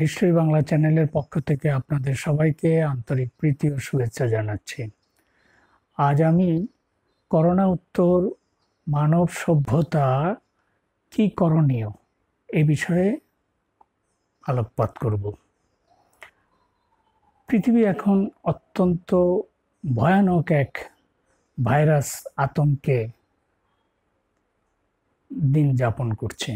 history Bangla চ্যানেলের পক্ষ থেকে আপনাদের সবাইকে আন্তরিক প্রীতি ও শুভেচ্ছা জানাচ্ছি আজ আমি করোনা উত্তর মানব সভ্যতা কি করণীয় এ বিষয়ে আলোকপাত করব পৃথিবী এখন অত্যন্ত ভয়ানক এক ভাইরাস আতঙ্কে দিন যাপন করছে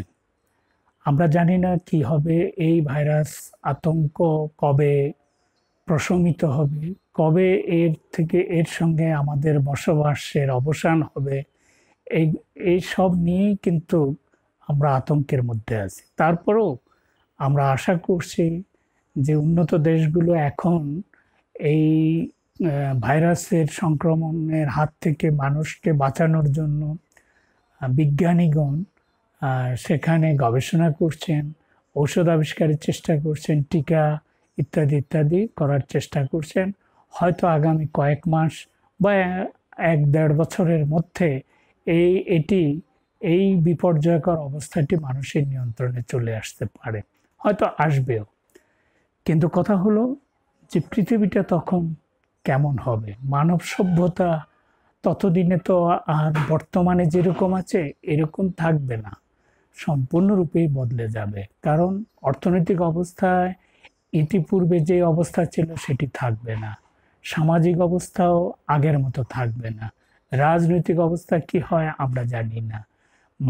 আমরা জানি না কি হবে এই ভাইরাস আতঙ্ক কবে প্রশমিত হবে কবে এর থেকে এর সঙ্গে আমাদের বসবাসের অবসান হবে এই এই সব নিয়েই কিন্তু আমরা আতঙ্কের মধ্যে আছি তারপরও আমরা আশা করছি যে উন্নত দেশগুলো এখন এই ভাইরাসের সংক্রমণের হাত থেকে মানুষকে বাঁচানোর জন্য বিজ্ঞানীগণ আর সেখানে গবেষণা করছেন ঔষধ আবিষ্কারের চেষ্টা করছেন টিকা ইত্যাদি ইত্যাদি করার চেষ্টা করছেন হয়তো আগামী কয়েক মাস বা এক দেড় বছরের মধ্যে এই এটি এই বিপর্যয়কর অবস্থাটি মানুষের নিয়ন্ত্রণে চলে আসতে পারে হয়তো আসবেও কিন্তু কথা হলো যে পৃথিবীটা তখন কেমন হবে মানব সভ্যতা ততদিনে তো আর বর্তমানে যেরকম আছে এরকম থাকবে না সম্পূর্ণরূপে বদলে যাবে কারণ অর্থনৈতিক অবস্থায় ইতিপূর্বে যে অবস্থা ছিল সেটি থাকবে না সামাজিক অবস্থাও আগের মতো থাকবে না রাজনৈতিক অবস্থা কি হয় আমরা জানি না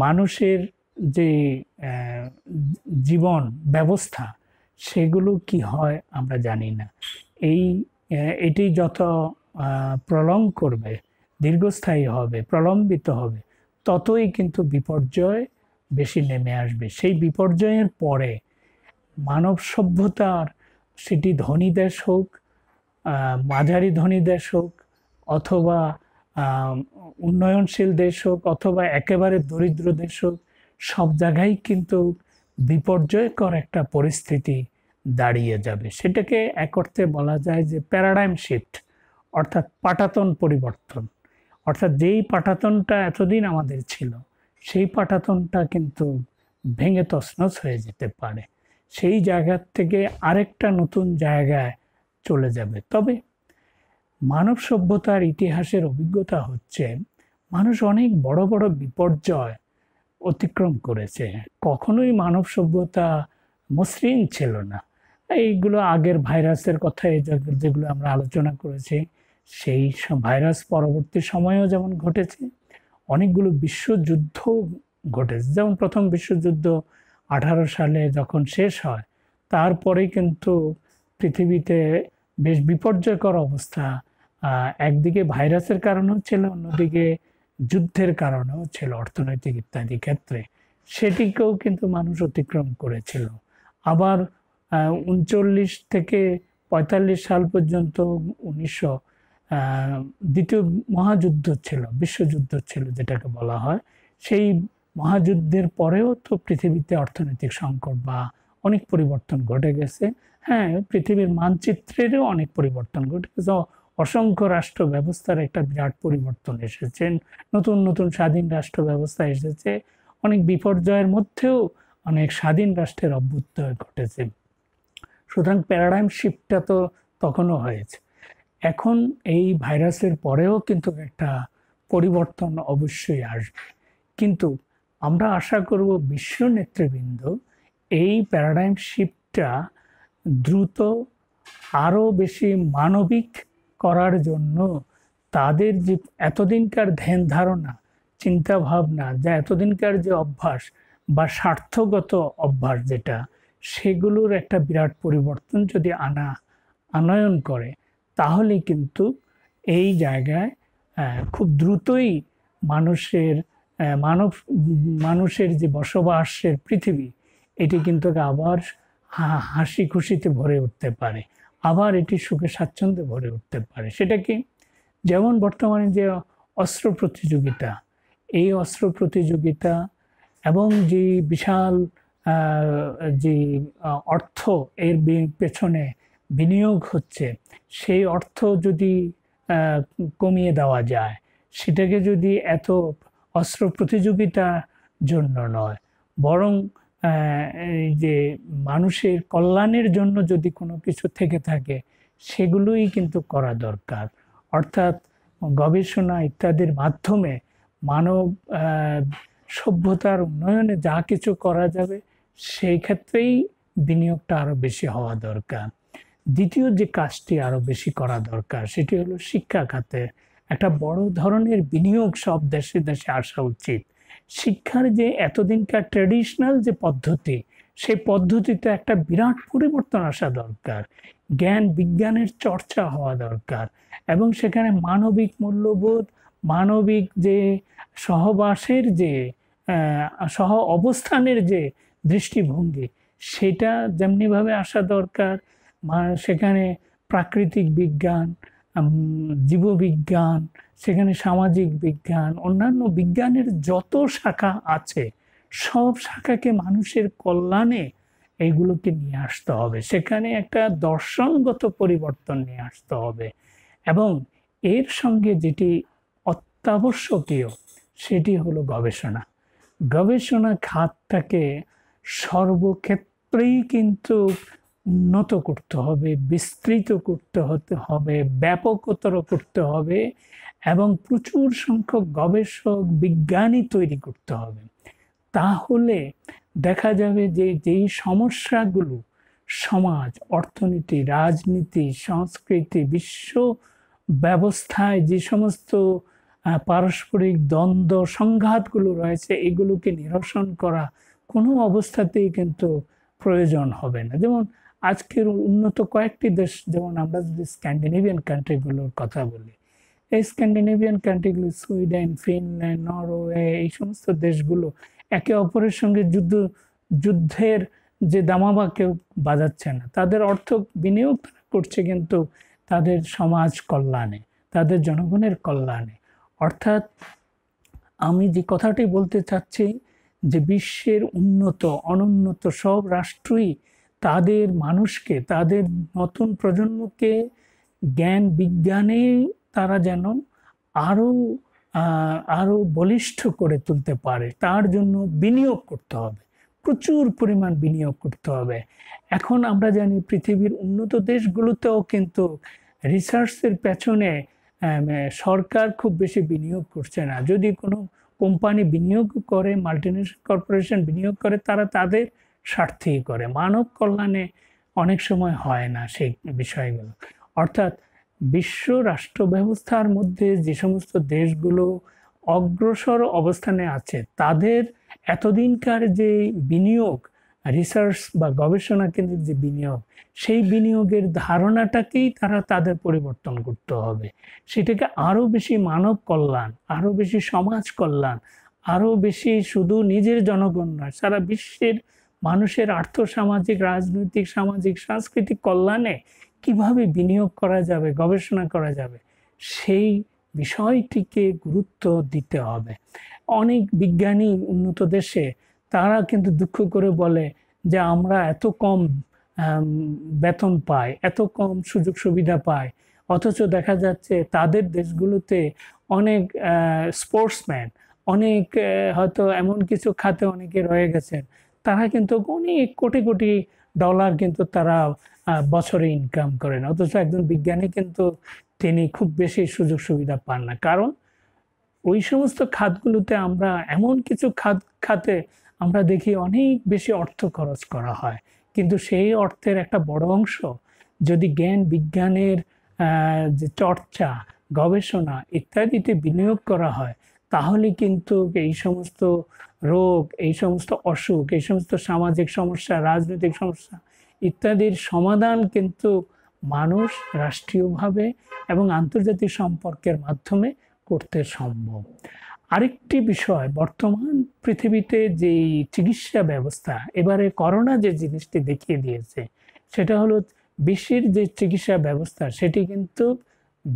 মানুষের যে জীবন ব্যবস্থা সেগুলো কি হয় আমরা জানি না এই এটি যত প্রলং করবে দীর্ঘস্থায়ী হবে প্রলম্বিত হবে ততই কিন্তু বিপর্যয় বেশি নেমে আসবে সেই বিপর্যয়ের পরে মানব সভ্যতার সেটি ধনী দেশ হোক মাঝারি ধনী দেশ হোক অথবা উন্নয়নশীল দেশ হোক অথবা একেবারে দরিদ্র দেশ হোক সব জায়গায় কিন্তু বিপর্যয়কর একটা পরিস্থিতি দাঁড়িয়ে যাবে সেটাকে এক অর্থে বলা যায় যে প্যারাডাইম শিফট অর্থাৎ পাটাতন পরিবর্তন অর্থাৎ যেই পাটাতনটা এতদিন আমাদের ছিল সেই পাটাতনটা কিন্তু ভেঙে তছনছ হয়ে যেতে পারে সেই জায়গার থেকে আরেকটা নতুন জায়গায় চলে যাবে তবে মানব সভ্যতার ইতিহাসের অভিজ্ঞতা হচ্ছে মানুষ অনেক বড় বড় বিপর্যয় অতিক্রম করেছে কখনোই মানব সভ্যতা মসৃণ ছিল না এইগুলো আগের ভাইরাসের কথা যেগুলো আমরা আলোচনা করেছি সেই ভাইরাস পরবর্তী সময়েও যেমন ঘটেছে অনেকগুলো বিশ্বযুদ্ধ ঘটেছে যেমন প্রথম বিশ্বযুদ্ধ আঠারো সালে যখন শেষ হয় তারপরে কিন্তু পৃথিবীতে বেশ বিপর্যয়কর অবস্থা একদিকে ভাইরাসের কারণেও ছিল অন্যদিকে যুদ্ধের কারণেও ছিল অর্থনৈতিক ইত্যাদি ক্ষেত্রে সেটিকেও কিন্তু মানুষ অতিক্রম করেছিল আবার উনচল্লিশ থেকে পঁয়তাল্লিশ সাল পর্যন্ত উনিশশো দ্বিতীয় মহাযুদ্ধ ছিল বিশ্বযুদ্ধ ছিল যেটাকে বলা হয় সেই মহাযুদ্ধের পরেও তো পৃথিবীতে অর্থনৈতিক সংকট বা অনেক পরিবর্তন ঘটে গেছে হ্যাঁ পৃথিবীর মানচিত্রেরও অনেক পরিবর্তন ঘটে গেছে অসংখ্য রাষ্ট্র ব্যবস্থার একটা বিরাট পরিবর্তন এসেছে নতুন নতুন স্বাধীন রাষ্ট্র ব্যবস্থা এসেছে অনেক বিপর্যয়ের মধ্যেও অনেক স্বাধীন রাষ্ট্রের অভ্যুদয় ঘটেছে সুতরাং প্যারাডাইম শিফটটা তো তখনও হয়েছে এখন এই ভাইরাসের পরেও কিন্তু একটা পরিবর্তন অবশ্যই আসবে কিন্তু আমরা আশা করব বিশ্ব নেতৃবৃন্দ এই প্যারাডাইম শিফটটা দ্রুত আরও বেশি মানবিক করার জন্য তাদের যে এতদিনকার ধ্যান ধারণা চিন্তা ভাবনা যা এতদিনকার যে অভ্যাস বা স্বার্থগত অভ্যাস যেটা সেগুলোর একটা বিরাট পরিবর্তন যদি আনা আনয়ন করে তাহলে কিন্তু এই জায়গায় খুব দ্রুতই মানুষের মানব মানুষের যে বসবাসের পৃথিবী এটি কিন্তু আবার হাসি খুশিতে ভরে উঠতে পারে আবার এটি সুখে স্বাচ্ছন্দ্যে ভরে উঠতে পারে সেটা কি যেমন বর্তমানে যে অস্ত্র প্রতিযোগিতা এই অস্ত্র প্রতিযোগিতা এবং যে বিশাল যে অর্থ এর পেছনে বিনিয়োগ হচ্ছে সেই অর্থ যদি কমিয়ে দেওয়া যায় সেটাকে যদি এত অস্ত্র প্রতিযোগিতার জন্য নয় বরং যে মানুষের কল্যাণের জন্য যদি কোনো কিছু থেকে থাকে সেগুলোই কিন্তু করা দরকার অর্থাৎ গবেষণা ইত্যাদির মাধ্যমে মানব সভ্যতার উন্নয়নে যা কিছু করা যাবে সেই ক্ষেত্রেই বিনিয়োগটা আরও বেশি হওয়া দরকার দ্বিতীয় যে কাজটি আরও বেশি করা দরকার সেটি হলো শিক্ষা খাতে একটা বড় ধরনের বিনিয়োগ সব দেশে দেশে আসা উচিত শিক্ষার যে এতদিনকার ট্রেডিশনাল যে পদ্ধতি সেই পদ্ধতিতে একটা বিরাট পরিবর্তন আসা দরকার জ্ঞান বিজ্ঞানের চর্চা হওয়া দরকার এবং সেখানে মানবিক মূল্যবোধ মানবিক যে সহবাসের যে সহ অবস্থানের যে দৃষ্টিভঙ্গি সেটা যেমনিভাবে আসা দরকার সেখানে প্রাকৃতিক বিজ্ঞান জীববিজ্ঞান সেখানে সামাজিক বিজ্ঞান অন্যান্য বিজ্ঞানের যত শাখা আছে সব শাখাকে মানুষের কল্যাণে এগুলোকে নিয়ে আসতে হবে সেখানে একটা দর্শনগত পরিবর্তন নিয়ে আসতে হবে এবং এর সঙ্গে যেটি অত্যাবশ্যকীয় সেটি হলো গবেষণা গবেষণা খাতটাকে সর্বক্ষেত্রেই কিন্তু উন্নত করতে হবে বিস্তৃত করতে হতে হবে ব্যাপকতর করতে হবে এবং প্রচুর সংখ্যক গবেষক বিজ্ঞানী তৈরি করতে হবে তাহলে দেখা যাবে যে যেই সমস্যাগুলো সমাজ অর্থনীতি রাজনীতি সংস্কৃতি বিশ্ব ব্যবস্থায় যে সমস্ত পারস্পরিক দ্বন্দ্ব সংঘাতগুলো রয়েছে এগুলোকে নিরসন করা কোনো অবস্থাতেই কিন্তু প্রয়োজন হবে না যেমন আজকের উন্নত কয়েকটি দেশ যেমন আমরা যদি স্ক্যান্ডিনেভিয়ান কান্ট্রিগুলোর কথা বলি এই স্ক্যান্ডিনেভিয়ান কান্ট্রিগুলো সুইডেন ফিনল্যান্ড নরওয়ে এই সমস্ত দেশগুলো একে অপরের সঙ্গে যুদ্ধ যুদ্ধের যে দামাবা কেউ বাজাচ্ছে না তাদের অর্থ বিনিয়োগ করছে কিন্তু তাদের সমাজ কল্যাণে তাদের জনগণের কল্যাণে অর্থাৎ আমি যে কথাটি বলতে চাচ্ছি যে বিশ্বের উন্নত অনুন্নত সব রাষ্ট্রই তাদের মানুষকে তাদের নতুন প্রজন্মকে জ্ঞান বিজ্ঞানে তারা যেন আরও আরও বলিষ্ঠ করে তুলতে পারে তার জন্য বিনিয়োগ করতে হবে প্রচুর পরিমাণ বিনিয়োগ করতে হবে এখন আমরা জানি পৃথিবীর উন্নত দেশগুলোতেও কিন্তু রিসার্চের পেছনে সরকার খুব বেশি বিনিয়োগ করছে না যদি কোনো কোম্পানি বিনিয়োগ করে মাল্টিনেশনাল কর্পোরেশন বিনিয়োগ করে তারা তাদের স্বার্থেই করে মানব কল্যাণে অনেক সময় হয় না সেই বিষয়গুলো অর্থাৎ বিশ্ব রাষ্ট্র ব্যবস্থার মধ্যে যে সমস্ত দেশগুলো অগ্রসর অবস্থানে আছে তাদের এতদিনকার যে বিনিয়োগ রিসার্চ বা গবেষণা কেন্দ্রের যে বিনিয়োগ সেই বিনিয়োগের ধারণাটাকেই তারা তাদের পরিবর্তন করতে হবে সেটাকে আরও বেশি মানব কল্যাণ আরও বেশি সমাজ কল্যাণ আরও বেশি শুধু নিজের জনগণ নয় সারা বিশ্বের মানুষের আর্থসামাজিক রাজনৈতিক সামাজিক সাংস্কৃতিক কল্যাণে কিভাবে বিনিয়োগ করা যাবে গবেষণা করা যাবে সেই বিষয়টিকে গুরুত্ব দিতে হবে অনেক বিজ্ঞানী উন্নত দেশে তারা কিন্তু দুঃখ করে বলে যে আমরা এত কম বেতন পায় এত কম সুযোগ সুবিধা পায় অথচ দেখা যাচ্ছে তাদের দেশগুলোতে অনেক স্পোর্টসম্যান অনেক হয়তো এমন কিছু খাতে অনেকে রয়ে গেছেন তারা কিন্তু অনেক কোটি কোটি ডলার কিন্তু তারা বছরে ইনকাম করেন অথচ একজন বিজ্ঞানী কিন্তু তিনি খুব বেশি সুযোগ সুবিধা পান না কারণ ওই সমস্ত খাতগুলোতে আমরা এমন কিছু খাত খাতে আমরা দেখি অনেক বেশি অর্থ খরচ করা হয় কিন্তু সেই অর্থের একটা বড় অংশ যদি জ্ঞান বিজ্ঞানের যে চর্চা গবেষণা ইত্যাদিতে বিনিয়োগ করা হয় তাহলে কিন্তু এই সমস্ত রোগ এই সমস্ত অসুখ এই সমস্ত সামাজিক সমস্যা রাজনৈতিক সমস্যা ইত্যাদির সমাধান কিন্তু মানুষ রাষ্ট্রীয়ভাবে এবং আন্তর্জাতিক সম্পর্কের মাধ্যমে করতে সম্ভব আরেকটি বিষয় বর্তমান পৃথিবীতে যে চিকিৎসা ব্যবস্থা এবারে করোনা যে জিনিসটি দেখিয়ে দিয়েছে সেটা হলো বিশ্বের যে চিকিৎসা ব্যবস্থা সেটি কিন্তু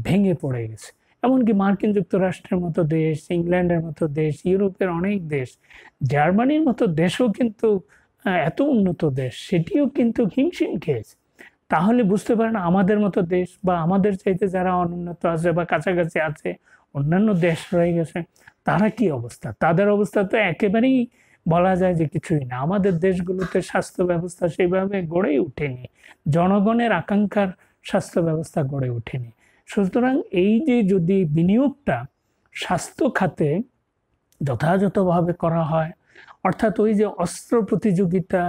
ভেঙে পড়ে গেছে এমনকি মার্কিন যুক্তরাষ্ট্রের মতো দেশ ইংল্যান্ডের মতো দেশ ইউরোপের অনেক দেশ জার্মানির মতো দেশও কিন্তু এত উন্নত দেশ সেটিও কিন্তু হিমশিম খেয়েছে তাহলে বুঝতে পারেন আমাদের মতো দেশ বা আমাদের চাইতে যারা অনুন্নত আছে বা কাছাকাছি আছে অন্যান্য দেশ রয়ে গেছে তারা কি অবস্থা তাদের অবস্থা তো একেবারেই বলা যায় যে কিছুই না আমাদের দেশগুলোতে স্বাস্থ্য ব্যবস্থা সেইভাবে গড়েই ওঠেনি জনগণের আকাঙ্ক্ষার স্বাস্থ্য ব্যবস্থা গড়ে ওঠেনি সুতরাং এই যে যদি বিনিয়োগটা স্বাস্থ্য খাতে যথাযথভাবে করা হয় অর্থাৎ ওই যে অস্ত্র প্রতিযোগিতা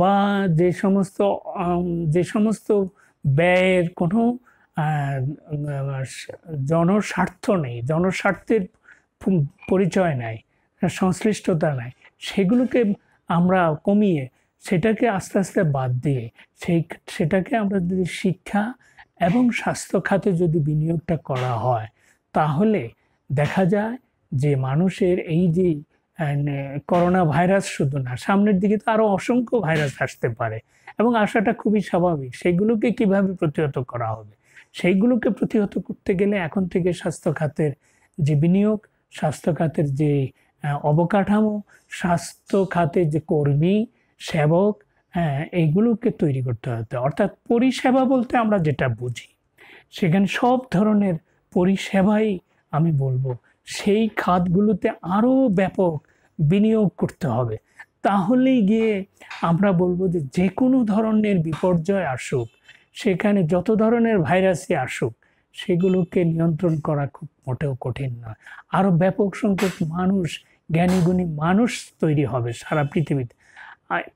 বা যে সমস্ত যে সমস্ত ব্যয়ের কোনো জনস্বার্থ নেই জনস্বার্থের পরিচয় নাই সংশ্লিষ্টতা নাই সেগুলোকে আমরা কমিয়ে সেটাকে আস্তে আস্তে বাদ দিয়ে সেই সেটাকে আমরা যদি শিক্ষা এবং স্বাস্থ্য খাতে যদি বিনিয়োগটা করা হয় তাহলে দেখা যায় যে মানুষের এই যে করোনা ভাইরাস শুধু না সামনের দিকে তো আরও অসংখ্য ভাইরাস আসতে পারে এবং আসাটা খুবই স্বাভাবিক সেগুলোকে কিভাবে প্রতিহত করা হবে সেইগুলোকে প্রতিহত করতে গেলে এখন থেকে স্বাস্থ্য খাতের যে বিনিয়োগ স্বাস্থ্য খাতের যে অবকাঠামো স্বাস্থ্য খাতে যে কর্মী সেবক হ্যাঁ এইগুলোকে তৈরি করতে হবে অর্থাৎ পরিষেবা বলতে আমরা যেটা বুঝি সেখানে সব ধরনের পরিষেবাই আমি বলবো সেই খাতগুলোতে আরও ব্যাপক বিনিয়োগ করতে হবে তাহলেই গিয়ে আমরা বলবো যে যে কোনো ধরনের বিপর্যয় আসুক সেখানে যত ধরনের ভাইরাসই আসুক সেগুলোকে নিয়ন্ত্রণ করা খুব মোটেও কঠিন নয় আরও ব্যাপক সংখ্যক মানুষ জ্ঞানীগুণী মানুষ তৈরি হবে সারা পৃথিবীতে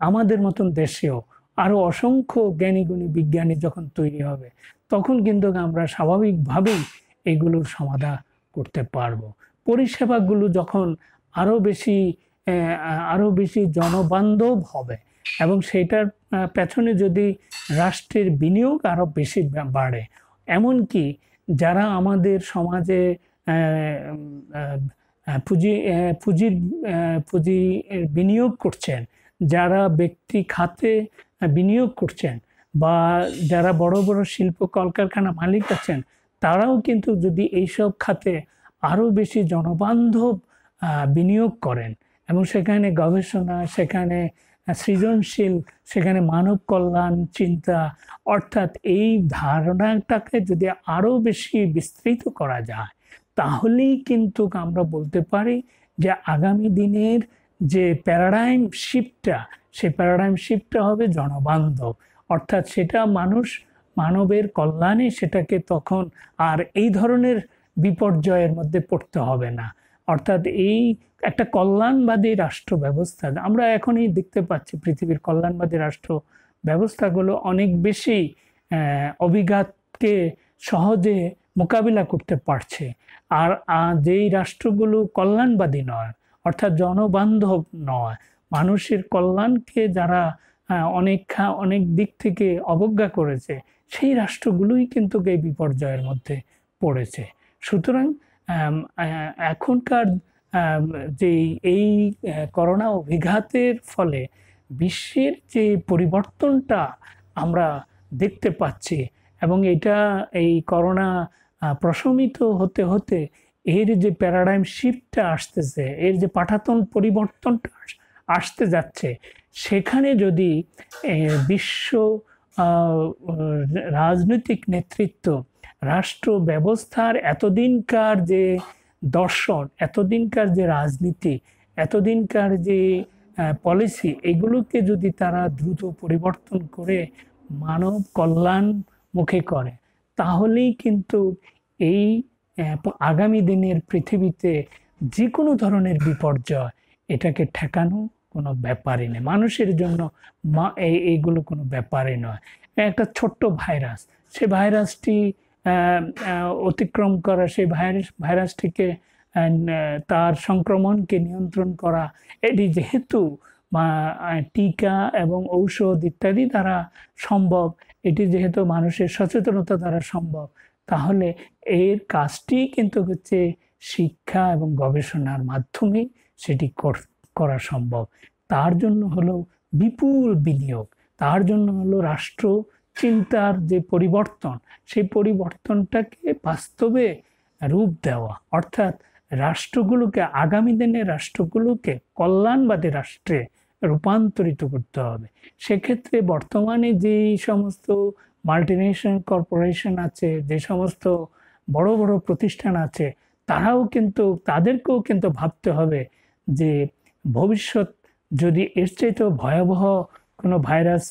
আমাদের মতন দেশেও আরও অসংখ্য জ্ঞানীগুণী বিজ্ঞানী যখন তৈরি হবে তখন কিন্তু আমরা স্বাভাবিকভাবেই এগুলোর সমাধান করতে পারব পরিষেবাগুলো যখন আরও বেশি আরও বেশি জনবান্ধব হবে এবং সেটার পেছনে যদি রাষ্ট্রের বিনিয়োগ আরও বেশি বাড়ে এমনকি যারা আমাদের সমাজে পুঁজি পুঁজির পুঁজি বিনিয়োগ করছেন যারা ব্যক্তি খাতে বিনিয়োগ করছেন বা যারা বড় বড় শিল্প কলকারখানা মালিক আছেন তারাও কিন্তু যদি এইসব খাতে আরও বেশি জনবান্ধব বিনিয়োগ করেন এবং সেখানে গবেষণা সেখানে সৃজনশীল সেখানে মানব কল্যাণ চিন্তা অর্থাৎ এই ধারণাটাকে যদি আরও বেশি বিস্তৃত করা যায় তাহলেই কিন্তু আমরা বলতে পারি যে আগামী দিনের যে প্যারাডাইম শিফটটা সেই প্যারাডাইম শিফটটা হবে জনবান্ধব অর্থাৎ সেটা মানুষ মানবের কল্যাণে সেটাকে তখন আর এই ধরনের বিপর্যয়ের মধ্যে পড়তে হবে না অর্থাৎ এই একটা কল্যাণবাদী রাষ্ট্র ব্যবস্থা আমরা এখনই দেখতে পাচ্ছি পৃথিবীর কল্যাণবাদী রাষ্ট্র ব্যবস্থাগুলো অনেক বেশি অভিঘাতকে সহজে মোকাবিলা করতে পারছে আর যেই রাষ্ট্রগুলো কল্যাণবাদী নয় অর্থাৎ জনবান্ধব নয় মানুষের কল্যাণকে যারা অনেক অনেক দিক থেকে অবজ্ঞা করেছে সেই রাষ্ট্রগুলোই কিন্তু এই বিপর্যয়ের মধ্যে পড়েছে সুতরাং এখনকার যে এই করোনা অভিঘাতের ফলে বিশ্বের যে পরিবর্তনটা আমরা দেখতে পাচ্ছি এবং এটা এই করোনা প্রশমিত হতে হতে এর যে প্যারাডাইম শিফটটা আসতেছে এর যে পাঠাতন পরিবর্তনটা আসতে যাচ্ছে সেখানে যদি বিশ্ব রাজনৈতিক নেতৃত্ব রাষ্ট্র ব্যবস্থার এতদিনকার যে দর্শন এতদিনকার যে রাজনীতি এতদিনকার যে পলিসি এগুলোকে যদি তারা দ্রুত পরিবর্তন করে মানব কল্যাণ মুখে করে তাহলেই কিন্তু এই হ্যাঁ, আগামী দিনের পৃথিবীতে যে কোনো ধরনের বিপর্যয় এটাকে ঠেকানো কোনো ব্যাপারই নেই মানুষের জন্য মা এইগুলো কোনো ব্যাপারই নয় একটা ছোট্ট ভাইরাস সে ভাইরাসটি অতিক্রম করা সেই ভাইরাস ভাইরাসটিকে তার সংক্রমণকে নিয়ন্ত্রণ করা এটি যেহেতু টিকা এবং ঔষধ ইত্যাদি দ্বারা সম্ভব এটি যেহেতু মানুষের সচেতনতা দ্বারা সম্ভব তাহলে এর কাজটি কিন্তু হচ্ছে শিক্ষা এবং গবেষণার মাধ্যমে সেটি করা সম্ভব তার জন্য হলো বিপুল বিনিয়োগ তার জন্য হলো রাষ্ট্র চিন্তার যে পরিবর্তন সেই পরিবর্তনটাকে বাস্তবে রূপ দেওয়া অর্থাৎ রাষ্ট্রগুলোকে আগামী দিনে রাষ্ট্রগুলোকে কল্যাণবাদী রাষ্ট্রে রূপান্তরিত করতে হবে সেক্ষেত্রে বর্তমানে যেই সমস্ত মাল্টিনেশনাল কর্পোরেশন আছে যে সমস্ত বড় বড় প্রতিষ্ঠান আছে তারাও কিন্তু তাদেরকেও কিন্তু ভাবতে হবে যে ভবিষ্যৎ যদি এর চাইতেও ভয়াবহ কোনো ভাইরাস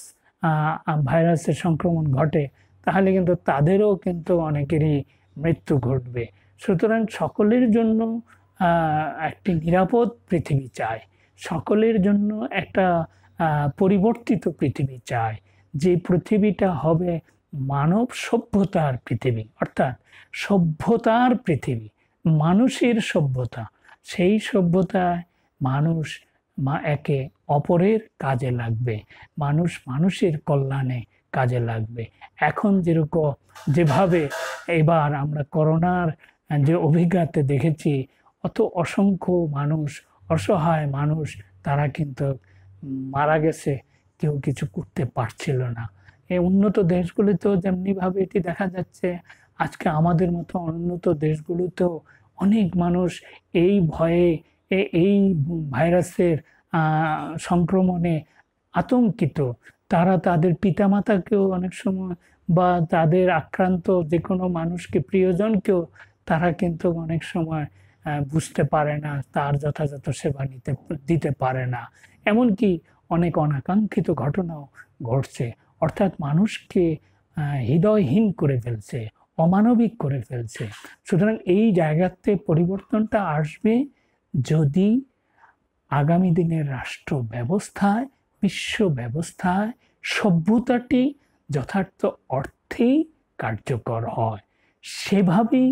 ভাইরাসের সংক্রমণ ঘটে তাহলে কিন্তু তাদেরও কিন্তু অনেকেরই মৃত্যু ঘটবে সুতরাং সকলের জন্য একটি নিরাপদ পৃথিবী চায় সকলের জন্য একটা পরিবর্তিত পৃথিবী চায় যে পৃথিবীটা হবে মানব সভ্যতার পৃথিবী অর্থাৎ সভ্যতার পৃথিবী মানুষের সভ্যতা সেই সভ্যতায় মানুষ মা একে অপরের কাজে লাগবে মানুষ মানুষের কল্যাণে কাজে লাগবে এখন যেরকম যেভাবে এবার আমরা করোনার যে অভিজ্ঞতা দেখেছি অত অসংখ্য মানুষ অসহায় মানুষ তারা কিন্তু মারা গেছে কেউ কিছু করতে পারছিল না এই উন্নত দেশগুলিতেও যেমনিভাবে এটি দেখা যাচ্ছে আজকে আমাদের মতো উন্নত দেশগুলোতেও অনেক মানুষ এই ভয়ে এই ভাইরাসের সংক্রমণে আতঙ্কিত তারা তাদের পিতামাতাকেও অনেক সময় বা তাদের আক্রান্ত যে কোনো মানুষকে প্রিয়জনকেও তারা কিন্তু অনেক সময় বুঝতে পারে না তার যথাযথ সেবা নিতে দিতে পারে না এমনকি অনেক অনাকাঙ্ক্ষিত ঘটনাও ঘটছে অর্থাৎ মানুষকে হৃদয়হীন করে ফেলছে অমানবিক করে ফেলছে সুতরাং এই জায়গাতে পরিবর্তনটা আসবে যদি আগামী দিনের রাষ্ট্র ব্যবস্থায় বিশ্ব ব্যবস্থায় সভ্যতাটি যথার্থ অর্থেই কার্যকর হয় সেভাবেই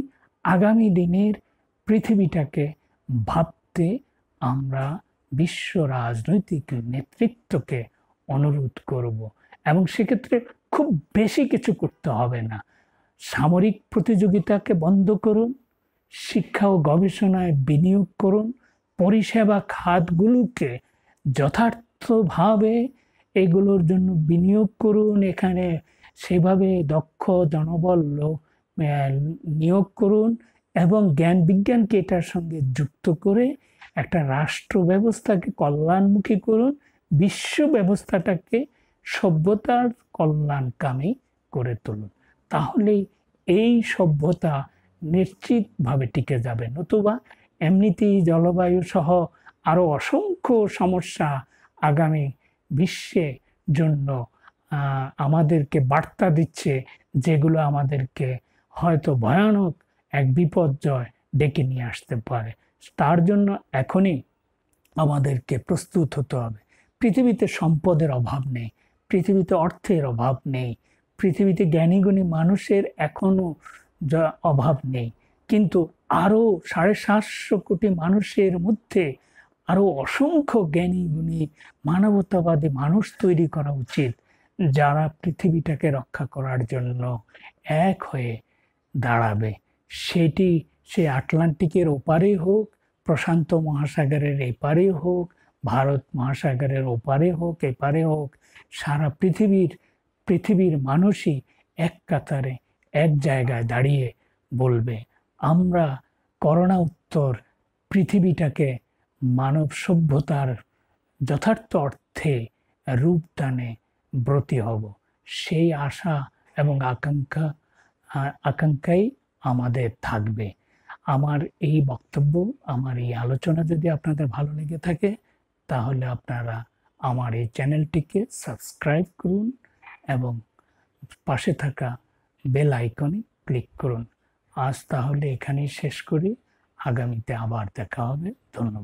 আগামী দিনের পৃথিবীটাকে ভাবতে আমরা বিশ্ব রাজনৈতিক নেতৃত্বকে অনুরোধ করব এবং সেক্ষেত্রে খুব বেশি কিছু করতে হবে না সামরিক প্রতিযোগিতাকে বন্ধ করুন শিক্ষা ও গবেষণায় বিনিয়োগ করুন পরিষেবা খাতগুলোকে যথার্থভাবে এগুলোর জন্য বিনিয়োগ করুন এখানে সেভাবে দক্ষ জনবল নিয়োগ করুন এবং জ্ঞান বিজ্ঞানকে এটার সঙ্গে যুক্ত করে একটা রাষ্ট্র ব্যবস্থাকে কল্যাণমুখী করুন বিশ্ব ব্যবস্থাটাকে সভ্যতার কল্যাণকামী করে তুলুন তাহলে এই সভ্যতা নিশ্চিতভাবে টিকে যাবে নতুবা এমনিতেই জলবায়ু সহ আরও অসংখ্য সমস্যা আগামী বিশ্বে জন্য আমাদেরকে বার্তা দিচ্ছে যেগুলো আমাদেরকে হয়তো ভয়ানক এক বিপর্যয় ডেকে নিয়ে আসতে পারে তার জন্য এখনই আমাদেরকে প্রস্তুত হতে হবে পৃথিবীতে সম্পদের অভাব নেই পৃথিবীতে অর্থের অভাব নেই পৃথিবীতে জ্ঞানীগুণী মানুষের এখনও যা অভাব নেই কিন্তু আরও সাড়ে সাতশো কোটি মানুষের মধ্যে আরও অসংখ্য জ্ঞানীগুণী মানবতাবাদী মানুষ তৈরি করা উচিত যারা পৃথিবীটাকে রক্ষা করার জন্য এক হয়ে দাঁড়াবে সেটি সে আটলান্টিকের ওপারে হোক প্রশান্ত মহাসাগরের এপারে হোক ভারত মহাসাগরের ওপারে হোক এপারে হোক সারা পৃথিবীর পৃথিবীর মানুষই এক কাতারে এক জায়গায় দাঁড়িয়ে বলবে আমরা করোনা উত্তর পৃথিবীটাকে মানব সভ্যতার যথার্থ অর্থে রূপদানে ব্রতী হব সেই আশা এবং আকাঙ্ক্ষা আকাঙ্ক্ষাই আমাদের থাকবে আমার এই বক্তব্য আমার এই আলোচনা যদি আপনাদের ভালো লেগে থাকে তাহলে আপনারা আমার এই চ্যানেলটিকে সাবস্ক্রাইব করুন এবং পাশে থাকা বেল আইকনে ক্লিক করুন আজ তাহলে এখানেই শেষ করি আগামীতে আবার দেখা হবে ধন্যবাদ